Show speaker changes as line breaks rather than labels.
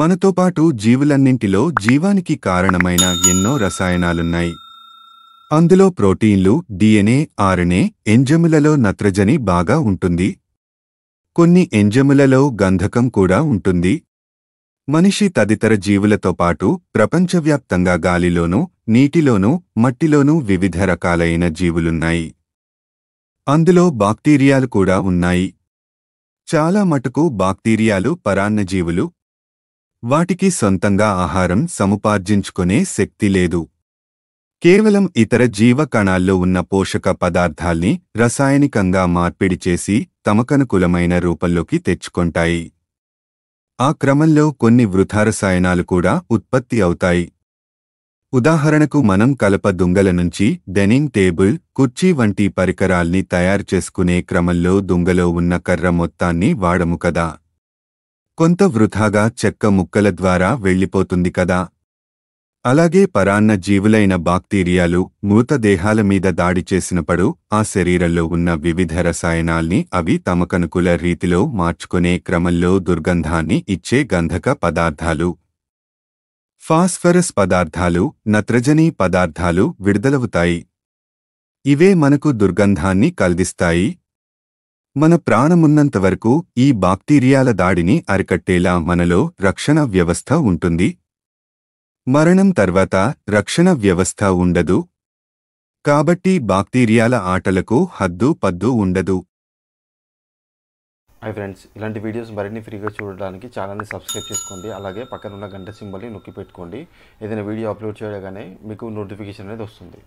మనతో పాటు జీవులన్నింటిలో జీవానికి కారణమైన ఎన్నో రసాయనాలున్నాయి అందులో ప్రోటీన్లు డిఎన్ఏ ఆర్ఎన్ఏ ఎంజములలో నత్రజని బాగా ఉంటుంది కొన్ని ఎంజములలో గంధకం కూడా ఉంటుంది మనిషి తదితర జీవులతో పాటు ప్రపంచవ్యాప్తంగా గాలిలోనూ నీటిలోనూ మట్టిలోనూ వివిధ రకాలైన జీవులున్నాయి అందులో బాక్టీరియాలు కూడా ఉన్నాయి చాలా మటుకు బాక్టీరియాలు పరాన్నజీవులు వాటికి సొంతంగా ఆహారం సముపార్జించుకునే శక్తి లేదు కేవలం ఇతర జీవ కణాల్లో ఉన్న పోషక పదార్థాల్ని రసాయనికంగా మార్పిడి చేసి తమకనుకూలమైన రూపంలోకి తెచ్చుకొంటాయి ఆ క్రమంలో కొన్ని రసాయనాలు కూడా ఉత్పత్తి అవుతాయి ఉదాహరణకు మనం కలప దుంగల నుంచి డెనింగ్ టేబుల్ కుర్చీ వంటి పరికరాల్ని తయారు చేసుకునే క్రమంలో దుంగలో ఉన్న కర్ర మొత్తాన్ని వాడము కదా కొంత వృథాగా చెక్క ముక్కల ద్వారా వెళ్ళిపోతుంది కదా అలాగే పరాన్న జీవులైన బాక్టీరియాలు మృతదేహాల మీద దాడి చేసినప్పుడు ఆ శరీరంలో ఉన్న వివిధ రసాయనాల్ని అవి తమకనుకుల రీతిలో మార్చుకునే క్రమంలో దుర్గంధాన్ని ఇచ్చే గంధక పదార్థాలు ఫాస్ఫరస్ పదార్థాలు నత్రజని పదార్థాలు విడుదలవుతాయి ఇవే మనకు దుర్గంధాన్ని కల్దిస్తాయి మన ప్రాణమున్నంత వరకు ఈ బాక్టీరియాల దాడిని అరికట్టేలా మనలో రక్షణ వ్యవస్థ ఉంటుంది మరణం తర్వాత రక్షణ వ్యవస్థ ఉండదు కాబట్టి బాక్టీరియాల ఆటలకు హద్దు పద్దు ఉండదు
హాయ్ ఫ్రెండ్స్ ఇలాంటి వీడియోస్ మరిన్ని ఫ్రీగా చూడడానికి ఛానల్ని సబ్స్క్రైబ్ చేసుకోండి అలాగే పక్కనున్న గంట సింబల్ని నొక్కి పెట్టుకోండి ఏదైనా వీడియో అప్లోడ్ చేయగానే మీకు నోటిఫికేషన్ అనేది వస్తుంది